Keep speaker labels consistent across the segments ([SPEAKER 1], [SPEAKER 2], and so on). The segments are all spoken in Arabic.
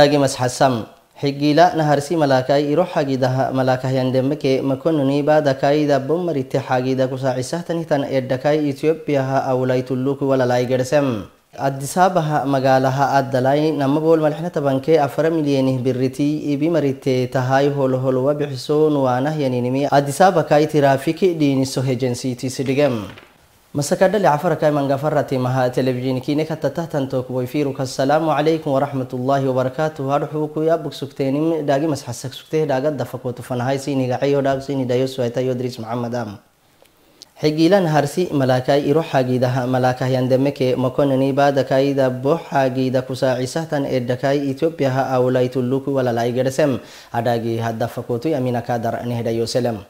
[SPEAKER 1] داقي مسح السم حقي لا نهرسي ملاكاي يروح حقي ده ملاكاي يندمك مكنني بعد كاي ده بمر اتحاقي ده كسا عيسه تنهتن إدكاي إثيوبيا أولاي تلوك ولا لاي قرسم addisabaha magaalaha addalay nama bool madaxnata bankee afara milyanih birritii ibi marite tahay holholwa bixiso nuwaanah yaninimi addisaabakaai tiraafiki dhiiniso hejensiitis dhigem مسكدل عفرك من غفرت مها تلفزيون كينك تتهتن توك ويفيرك السلام عليكم ورحمة الله وبركاته هرحوك يا بك xigiilan harsi malaakaa iru xaagiidaha malaakahyandemeeke mokonani baadakaida bo xaagiida kusaacisahtan edhakai etiopiyaha awlaituluku walalaaigersem adhaagi haddafakutu aminakadar nehdayoselem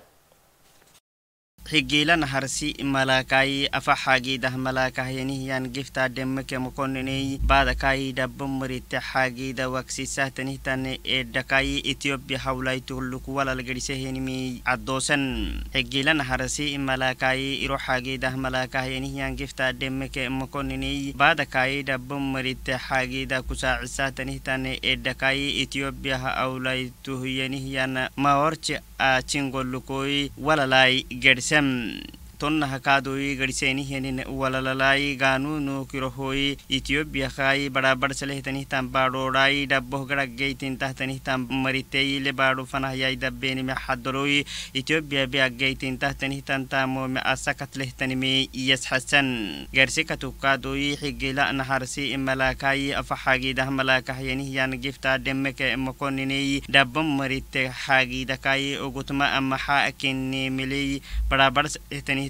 [SPEAKER 2] higilan harsi malakai afaxagi dah malakahyanihyan gifta demmeke mokoninei badakai dabbumurite xagida waksisahtanihtan edakai etiyobia hawlaituluk walalgedisehenimi addoosan higilan harsi malakai iro xagidah malakahyanihyan gifta demmeke mokoninei badakai dabbumurite xagida kusaacisahtanihtan edakai etiyobia hawlaituhyanihyan maorce a cingollukoy walalay gersem tonna hakadoi gadiseni henin walalai ganu nu kirohoi ethiopia khai bada bad saleh tanih tam badorai dabboh gadagge tin tah tam maritei le badu fanah yai dabbeni me haddoroi ethiopia bia agge tin tah tanih tan tamo me asakat leh tanimi yes hasan garse katukadoi higela naharsi imalakai afahagi dah malakah yani yan gifta demmeke mokonini dabbam marite hagi dakai ogutma amma ha akinni mili bada bad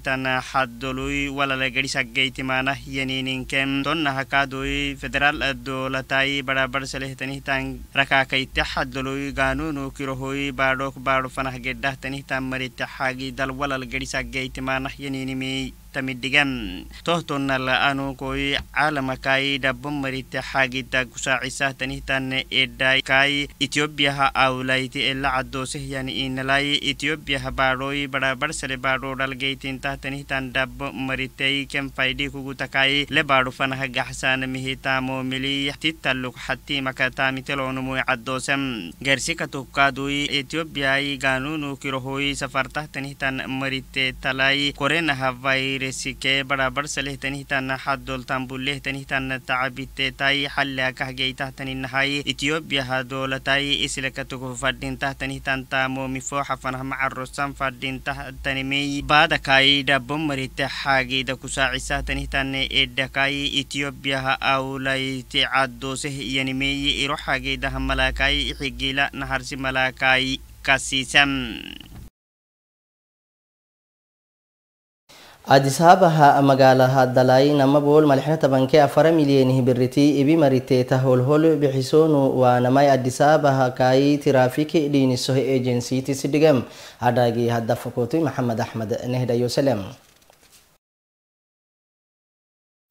[SPEAKER 2] hitana haddolui walalagadi saggaytimana yanininken tonna hakadoi federal dolatai barabar selehtanihtan rakakaitte haddolui ganunu kirohoi badok bado fanah geddah tanihtan maritte hagi dal walalagadi saggaytimana yaninimi tamit digan tohto nala anu koi alama kai dabbon marite hagita kusa isa tane edai kai etiopia ha awlaiti ella addo sih yani inalai etiopia ha baroi bada bar sare baro dal geitin ta tanihtan dabbo marite kem faidi kugu takai le baro fan ha gahsan mihita mo mili yati taluk hati makata telo onu mu addo sem gersi ka tukka dui etiopia i ganu nu kirohoi safarta tanihtan marite talai kore ha vai كي برابر سليه تنهتان حد دول تنه تنهتان تعبيت تاي حل لاكه جي حلا كهجي نهاي النهاي إثيوبيا دول تاي إسلك تكو فردين تنه تان تامو مفو حفنه مع الرسام فردين تحتن مي بعد كاي دبوم مريت حاجي دكو ساعي تنه تنهتان إيدا كاي إثيوبيا أولاي يني مي إروح حاجي ده ملاكاي إحجيلا نهارسي ملاكاي كاسيسم
[SPEAKER 1] adisabaha magaalaha dalay nama bool malixna tabanke afara milyeenih biriti ibi mariteeta holhol bixisonu waanamay adisaabaha kaayi tiraafiki dhiiniso ejensiiti sidhigam adhaagii hadda fakuutuy maxamed axmed nehdhayo salem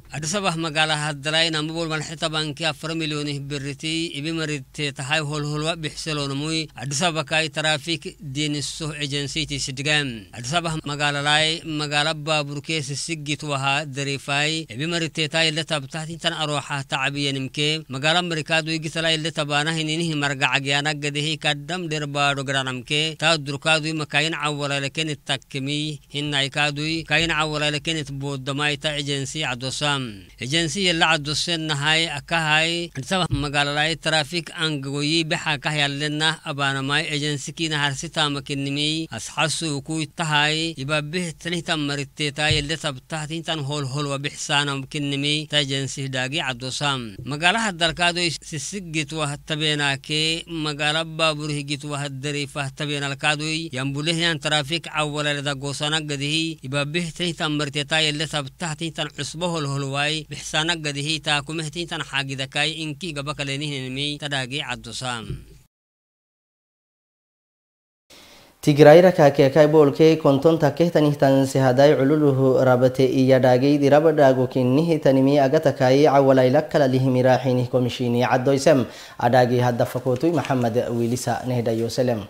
[SPEAKER 3] adusabah magala haddalainamabol manxita banki afra milyonih biriti ibi maridte tahay holholwa bixselonmui adusabakai tarafik dinisoh ejensiitisidgam adusabah magalalai magala baaburkeesi siggituwaha darifai ibi maridteeta ile tabtahtintan arooxah tacabiyanimke magala marikaadu igitala ile tabaanahininih margacagyaana gadehi kaddam dherbaadho garanamke taa durkaadui makayin cawalalekenit takkimi hinaikaadui kayin cawalalekenit booddamaita ejensi cadosam نعم جنسية لعد السن هاي أكهاي سبب مقالة لاي ترافيك أنقوي بحا كهيا لنا أبانا ماي إجنسكي نهار ستا مكنمي أسحسو كوي تهاي يبابه تنه تمرتي تاي اللي تبتاه تنتان هول هول وبحسانا مكنمي تا جنسي داقي عدو سام مقالة هدالكادو سسجت وهتبيناكي مقالة بابره جت وهدري فهتبين الكادو ينبله يان ترافيك أولا لدقوصانا قده يبابه تنه تمرتي تاي اللي تبتاه تنتان عصبه الهول tawai bixsana gadihi taakumehtintan xaagidakai inkih gabakalenihninmi tadhaagi caddosaam
[SPEAKER 1] tigirayra kaakeekai boolkee konton takehtanihtan sehadai cululuhu rabate iyadhaageydi rabadhaago kinnihitanimi agatakai cawalaylakkalalihimiraxinih komishiini caddoysem adhaagi hadda fakotui maxamed wiilisa nehdhayoselem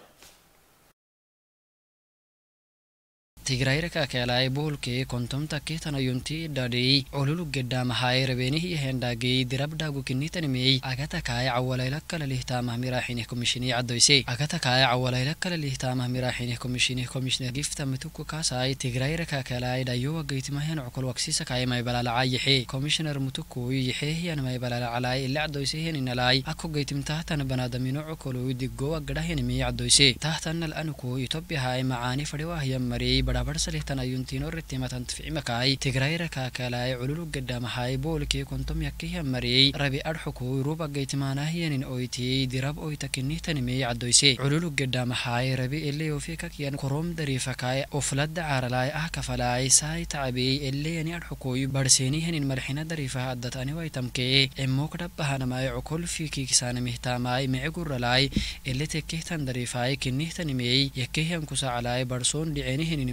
[SPEAKER 4] tigrayreka keelay buhulkee kontomta ketanayunti dhadhey cululu gedamahay rabeenihii hendhagey dirabdhagu kinnitanimey agatakay cawalaylakalalihtama miraaxinih komishinii caddoyse agatakay cawalaylakalalihtama miraaxinih komishinih komishinar gifta mituku kaasay tigrayreka keelay dhayowa geytimahen cukulwaqsiisakay maybalalaca yixe komishinar mutukuy yixeehiyan maybalalacalay ila caddoyseheninalay ako geytimtahtan banaadamino cukuluy digowa gadhahenimey caddoyse tahtanal anuku itobyahay macaani fadhiwaahyan mariyey dhaabarsa lihtanayuntiin horritti himatantu ficmakaay tigraayra kaakalaay cululu gaddamahaay boolkee kontom yakkihiyan mariyey rabi adxukuu ruba gaytimaanahiyanin oytiyey dirab oyta kinnihtanimee caddoyse cululu gaddamahaay rabi illee ofii kakiyan korom dariifakaay ufladda caaralaay ah kafalaay saay tacabiyey illee adxukuu barseenihiyanin malxina dariifaha addatani waytamkee immook dhabbahanamaa cokol fiikii kisaanamihtaamaay miciguralaay illee tekkihtan dariifaay kinnihtanimee yakkihiyan kusaacalaay barsoon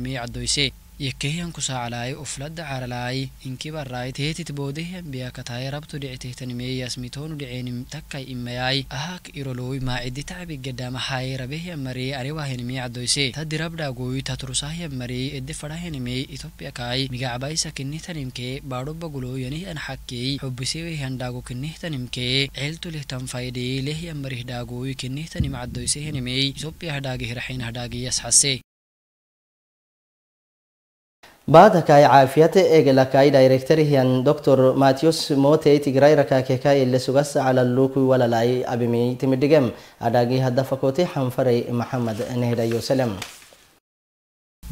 [SPEAKER 4] تمي عدويسي يكيان كساعلاي أفلد عرلاي إنكي براي تيتت بوده بيا كتاي ربط دعته تنمي ياسميتون دعين تكاي إمياي أهاك إرولوي ما عدي تعب قدام حاي ربيه مري أريوه نمي عدويسي تد ربدا قوي تترساه مري إد فراه نمي إثوبيا كاي مقعباي سكنه تنمكي باروب قلو ينه أن حكي حبسيوي هنداغو كنه تنمكي عيلتو له تنفايدي له أمره داغوي كنه تنم عدويسي نمي إثوبيا هداغي رحين هداغي يسحسي
[SPEAKER 1] baadakai caafiyate egelakai dairektorihian dr matiyos motei tigrairakakekai ilisugas calalukui walalai abimi timidhigem adhagi hadafakoti xanfaray maxamed nehdayoselem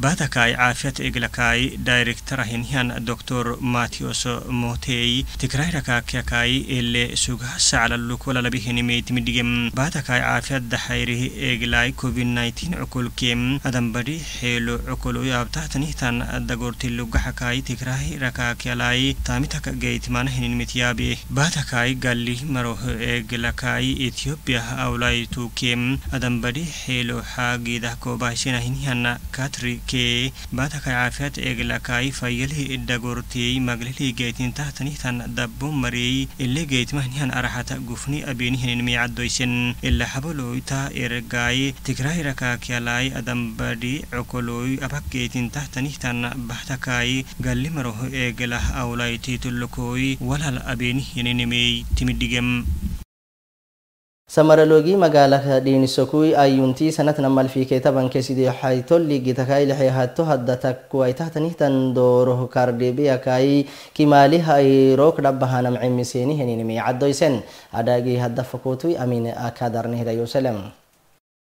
[SPEAKER 5] baatakaay caafiyat eglakaay dayrektarahinihan doktor matiyos moteey tigrayrakaakakaay ele baata kaay caafiyat daxayri eglaay covid-19 cukulkem adambadhi xeelo cukulu yaabtahtanihtan dagortilugaxakaay tigraay rakaakyalaay taamitaka geytimanahininmitiyaabe baatakaay galih maroho eglakaay Tuukeem awlaytukem adambadhi xeelo xaagiidah koobaahsinahinihan katri kee bata caafiyaata eeglakaay fayyalii idda gortee maglilii geetiin tahtanii tan dabbo maree illee geetimahnihan arahata gufni abeenihin miicaddoysen ila habolooyta ergaay tigraay rakaakyalaay adambadhi cokolooy abak geetiin tahtanii tan bahtakaay galli maroho eeglah awlayti tullukooy walal abeenihinimee timidhigem
[SPEAKER 1] سمرلوجي مقالة دين سكوي أيونتي سنة نمال في كتابا كسيدي حي تولي جتكاي لحي هاتو هدتك كوي تحت نهتن دوره كاردي بيا كاي كمالي هاي روك ربها نمعي مسيني هنيني مي عدوي سن أداجي هدف فكوتوي أمين أكادر نهدا يوسلم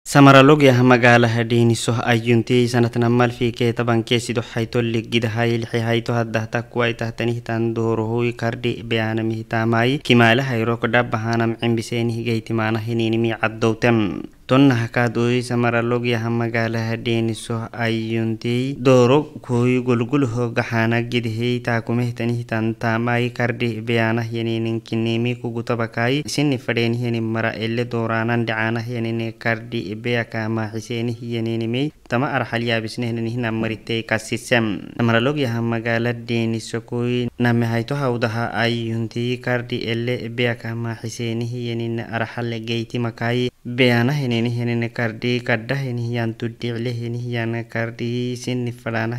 [SPEAKER 2] سمرالوجيا هم قال هدين سه أيونتي سنة نمال في كي طبعا كيسي دو حيتو اللي جد هاي اللي هاي تو هده تكواي تهتني تان دوره كردي بيان مهتاماي كمالا هاي روك دب هانم عم بسينه جيت معنا هنيني مي عدو تم ton samara log yaha magaalaha dheniso ayuntey dooro kooyi golgulho gaxaana gedhey taakumehtanihitan taamai beyaanah beyaanahyaninin kinimi kugutabakai sini fadheenihyanin mara ele dooraanan dhacaanahyaniне kardhi beyakaamaaxiseenihyaninimey tama arxal yaabisnehnanihna maritey kasisem samaralog yaha magaala dheniso kooyi namehayto hawdaha ayuntey kardhi ele beyakaamaaxiseenihyanine arxal geytimakayi बयाना हेनेनी हेनेने करडी गड्ढा हेनी हियान तुड्डी इले हेनी हियान करडी सिन्नी फड़ाना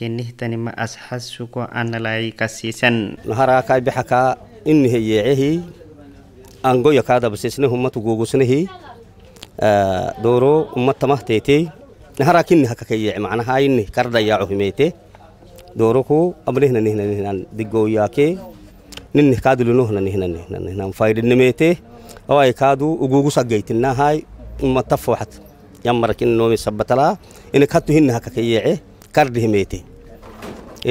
[SPEAKER 6] kenihtanima asxas suko analai kasiisan naharakai baxaka inihe yeecehi angoya kaadabasiisne humatu gugusnehi dooro umatamah teete naharakiniha kaka dooruku amrihna nihna nihnan digoyake ninnih kaadulunuhna nihna nihna nihnan faydinemete awai kaadu ugugu saggaytinahay umata fooxat yammarakin noomi sabbatala inak hattu hinna hakakeyece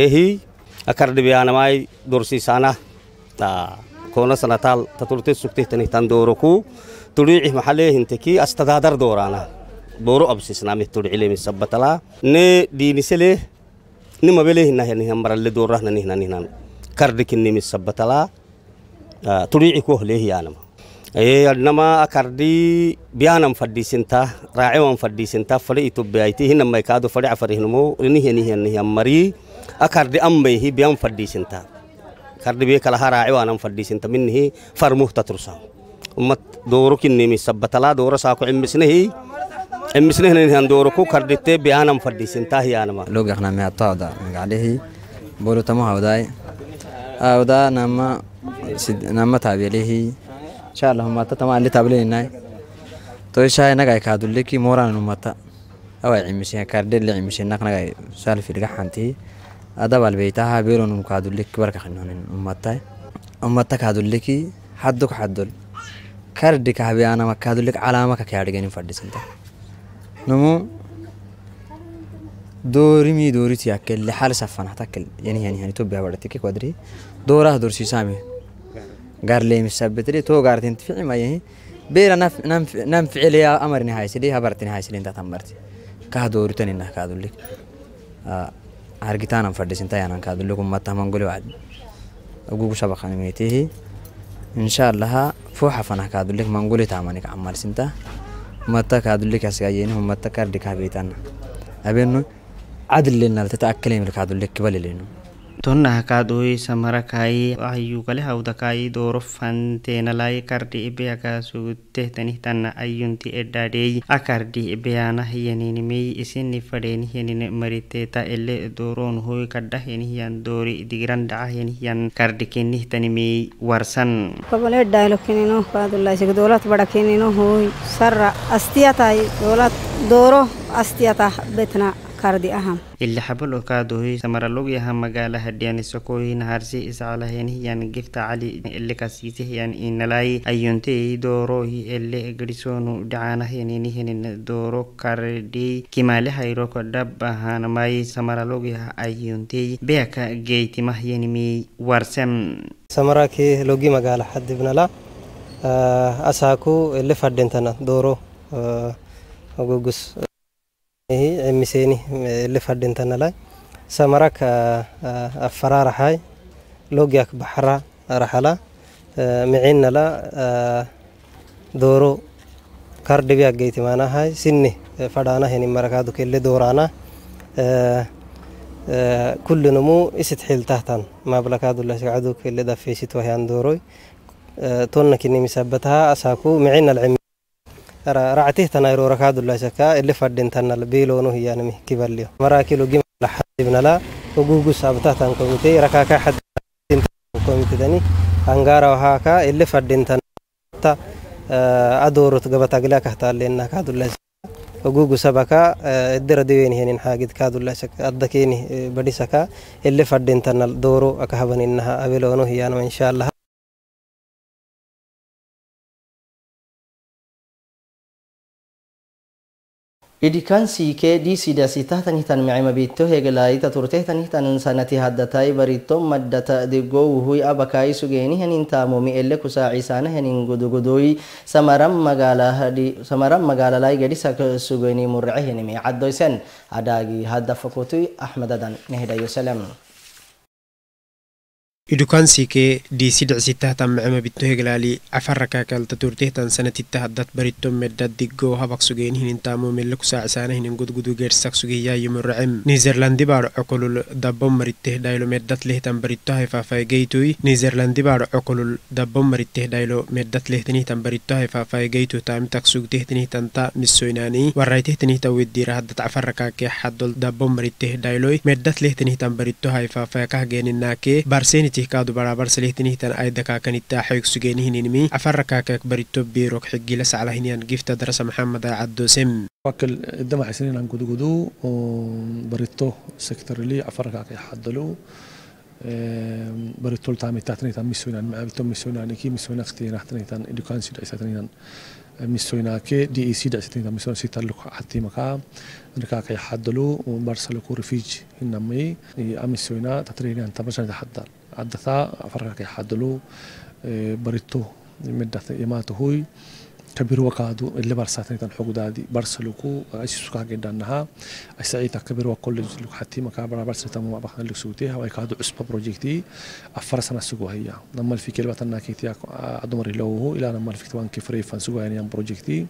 [SPEAKER 6] ehi akardhibiyanamai dorsiisana koona sanataal taturte sugtehtanihtan dooruku turuicih maxaleehinteki astadaadar dooraana booro absisnamih turicilemi sabbatala ne diiniseleh nima bele hinaha nihan maralle dorahna nihnan nihnan kardi kinimisa batala ah, tulici kohlehi anama eh, nama akardi biyanam fadisinta raacewan fadisinta fade itobiyayti hinamay kaado fade afarihinmo nihenihianihian mari akardi ammayhi biyan fadisinta kardi bee kalaha raacewanam fadisinta minihi farmuh tatursa umat dooro kinimisa batala dooro saako cimisnehi إمسنهن إنهم دوركو كردت بيانم فردي سنتاهي أنا ما لوج إحنا
[SPEAKER 7] معطاء دا عليه بولو تمها وداي أودا نما سد نما تابي عليه إن شاء الله ما تتما اللي تابلين ناي توي شاي نجاي كادو اللي كي موران نمتا أو عمشي كردت اللي عمشي نك نجاي سالف يرجع حنتي أدب البيتها بيرون مكادو اللي كبرك خنون نمتا أمتا كادو اللي كي حدك حدل كردك هبي أنا مكادو اللي علامة كيارجين فردي سنتاهي نمو دوري مي دوري تياكل لحال سفن حتاكل يعني يعني يعني توبيا ورتك كوادري دوره دور سي سامي قال لي مش مسبت لي تو قال تنتفع ما يعني بير نف نف نف عليا امر نهاية لي هبرت نهاية لي انت تمرت كه دوري تنين كادو لك آه، هرجتان ام فردس انت يعني كادو لكم ما تمام قولي واحد اقول شبخ انا ميتي ان شاء الله فوحه فنا كادو لك ما نقولي تامنك عمال سنتا متى كادولي كاسيا ينه متى كاردي كابيتانا أبينو عدل لنا تتأكلين لكادولي كبالي لينو
[SPEAKER 2] tonnaha kaadooysamarakai ayugalehawdakai dooro fanteenalai kardi ibeaka sugutehtanih tanna ayyunti edhadhey akardi ibeyanahyaninimey isini fadheenihyaniin mariteeta ele dooroonhoy kadhahenihyan doori digiran dhacahyanihyan kardhikinihtanimey warsan
[SPEAKER 6] gobole dhaylokinino kaadulaisig doolad badhakininohoy sara astiyatai doolad dooro astiyata betna ila
[SPEAKER 2] habal oo kaadohoy samaralog yaha magaala hadhiyani sokohin harsi iscalahenihiyan gefta cali elekasiisehiyan inalaayi ayuntey doorohi ele garisonu dhacaanahenenihenen dooro karedhey kimaale hayrok dhab ahaanamaayi samaralog yaha ayuntey beaka geytimahyenimi warsam
[SPEAKER 8] samarakii logi magaala hadibnala asaaku ele fadhintana dooro gogus مسيني اللي فدنتنا لاي سمرك أفرا رحاي لوجيك بحرا رحلا معنا لا دورو كاردي بيا جيتي معنا هاي سني فدانا هني مركا دوك اللي دورانا كل نمو يستحيل تحتن ما بلك هذا اللي قعدوك اللي دفيشت وهي عن دوروي تونك إني مسبتها أساكو معنا العمي رعتيه تنايرو ركاد الله شكا اللي فردين تنا البيلونو هي يعني كبر ليه مراكلو جم لحبنا لا وجوجو سابتا تن كوميتي ركاكا حد كوميتي دني أنغارا وهاكا اللي فردين تنا أدورو تقبت أقلا كهتا لنا كاد الله شكا وجوجو سبكا الدر دوين هنين حاجد كاد الله شكا أدكيني
[SPEAKER 3] بدي سكا اللي فردين تنا دورو أكهبن إنها أبيلونو هي يعني إن شاء الله idikaansiikee dhiisiidasiitahtanihtan micimabitto heegelaayita
[SPEAKER 1] turtehtanihtanan sanati haddataay baritto maddata diggoowuhuy abakaay sugeenihanin taamumi elle kusaaciisaanahanin gudugudoy samaran magaalalaay gadhisak sugeni murracehenimi caddoysen adaagi hadda fakutuy axmedadan nehdayo salam
[SPEAKER 9] إدوكانسي سيكي دي سيدع ستة تام عما بيتو هجلالي أفرقا كال تتورته تن سنة تتهدت بريتم مدد ديگو هفق سجين هنين تامو لكو ساعسانة هنين قد قدو غير ساق يا يمر عم نيزرلاندي بار عقل دبم مريته دايلو مدد له تن بريتو هفا فايجيتوي نيزرلاندي بار عقل دبم مريته دايلو مدد له تنه باريتو هاي فافاي فايجيتو تام تك سجته تنه تن تا مسويناني ورأيته تنه تودي رهدت أفرقا كي حدل دبم مريته دايلوي مدد له تنه تن بريتو هفا فايكه جيننا كي بارسيني كادو برابر سليه تنيه تن آيد دكا كان التاحيك سجينيه نينمي عفر كاكاك بريتو بيروك حقي لس على هنيان جيفتا درس محمد عدو سم وكل الدمع سنين عن قدو قدو بريتو سكتر
[SPEAKER 8] لي عفر كاكي حدلو بريتو لتعمي تحتني تان ميسونا معبتو ميسونا نكي ميسونا اختي نحتني تان إدوكانسي دعيسة تنين ميسويناكي دي اي سي دعستين ميسون سي تلك حتي مكا نركا كي حدلو ومبارسلو كو رفيج هنمي اميسوينا تتريني انت برشان تحدل عدثا فرقا كي حدلو بريتو مدة يماتو هوي كبيرو وقادو اللي برساتني تن حقوق دادي برسلوكو أيش سكها جدا أنها أسعيتها كبير وكل لك حتى ما كان برا برسلت ما بخن اللي سوتيها ويكادو أسبا بروجكتي أفرسنا سكوا هي نما الفي كلمة الناكيتي أدمر لوه إلى نما الفي توان كفري فنسوا يعني بروجكتي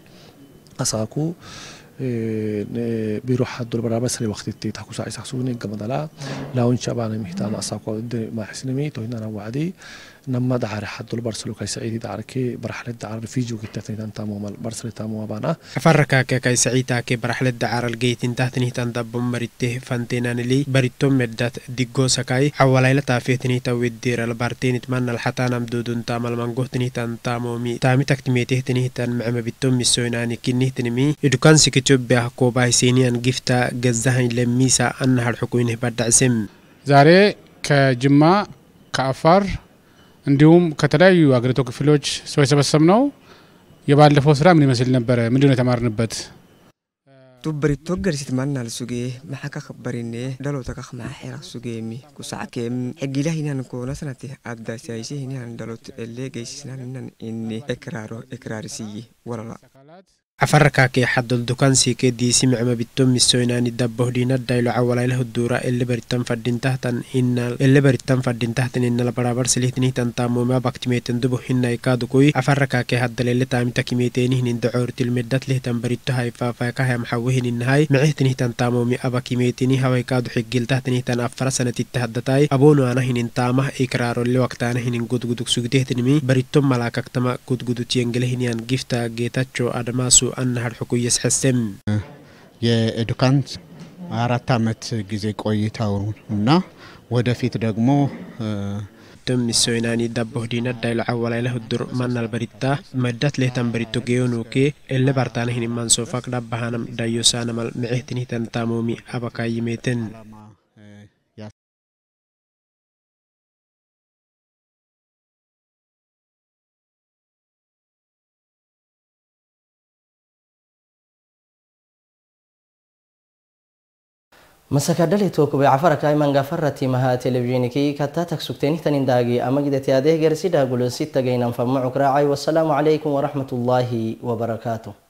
[SPEAKER 8] أساكو إيه، إيه، بيروح حد البرا بس اللي وقت تي تحكوا ساعة سحسوني قبل لا لو إن شاء الله مهتم أساكو ما حسنمي تو هنا وعدي nama dacarexadul
[SPEAKER 9] barsalukaysaciididacrki barxlad dacaral fijugitatnitantaamumal barsalitaamumabana afarakake kaysaciitaake barxlad dacaral geytintahtinihtan dabamariteh fanteenanili baritomeddat diggosakai xawalaylatafetinihta weddeeral barteenit manal xataanamdodontamal mangohtinihtan taamomi taamitaktimeetehtinihtan mecmabitomisoynaani kinihtinimi edukansik ኢትዮጵያ ኮባይሴኒያን ጊፍታ ገዛኸኝ ለሚሳ አናሃድ ሕኩይንህ ባዳዕስም ዛሬ ከጅማ ከአፋር እንዲሁም ከተለያዩ አገሪቱ ክፍሎች ሰው የሰበሰብ ነው። የባለፈው ስራ ምን ይመስል ነበረ? ምንድን ነው የተማርንበት?
[SPEAKER 5] ቱበሪቶ ገሪሲት ማናል ሱጌ ማሓካ ከበሪኔ ደሎተካኽ ማሓራ ሱጌሚ ኩሳዓኬም ሕጊዳ ሂናን ኮነ ሰነቴ አዳሲያይሴ ሂናን ደሎት ኤሌ ገይሲስናንናን እኒ ኤክራሮ ኤክራሪስይ ወለላ
[SPEAKER 9] afarkaa kee xadol dukansii kee diisi macma bittommisoynaani dabbohdhiina dhaylo cawalaylaho duura ele baritan fadhintahtan ele baritan fadhintahtan inala barabar silihtinihitan taamumaa baktimeeten dubo hinaikaadukui afarkaa kee haddalele taamita kimeeteenihinin dacoortilmedhat lihtan baritto hayfaafaykahay maxawehininnahai micihtinihitan taamumi aba kimeetini hawaykaadu xigiltahtanihtan afara sanatitta haddatai aboonu aanahinin taamah ikraarole waktaanahinin gudgudug sugdehtinimi baritto malaakaktama gudgudutiyengelehinyan gifta geetacho adhamaasu ኣናሃድሑ ኩየ ስሕስም የኤዱካን አራት ዓመት ጊዜ ቆይታው እና ወደፊት ደግሞ ድም ሶይናኒ ዳቦህዲና ዳይልዓወላይለ ህዱር ማናል በሪታ መዳት ሌህታን በሪቶ ጌዮኑኬ ኤለ ባርታነ ሂኒማን
[SPEAKER 3] ሶፋቅ ዳባሃነም ዳዮሳነማል ምዕህትን ሂተንታሞሚ አበካይሜትን masakadhali tokobe cafaraka
[SPEAKER 1] imanga farati maha telefishiniki katatak sugtenihtanin daagi amagidati adeeger sidhagulositagaynan famucuk raacay wasalaamu calaykum waraxmatullaahi wabarakaatu